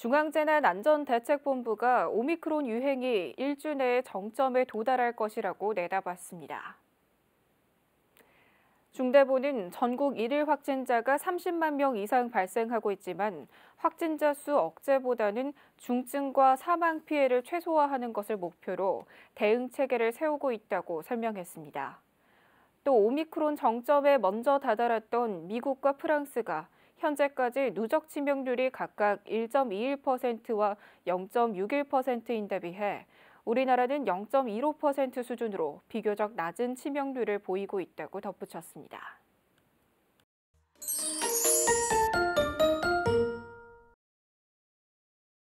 중앙재난안전대책본부가 오미크론 유행이 일주 내에 정점에 도달할 것이라고 내다봤습니다. 중대본은 전국 1일 확진자가 30만 명 이상 발생하고 있지만 확진자 수 억제보다는 중증과 사망 피해를 최소화하는 것을 목표로 대응 체계를 세우고 있다고 설명했습니다. 또 오미크론 정점에 먼저 다다랐던 미국과 프랑스가 현재까지 누적 치명률이 각각 1.21%와 0.61%인 데 비해 우리나라는 0.15% 수준으로 비교적 낮은 치명률을 보이고 있다고 덧붙였습니다.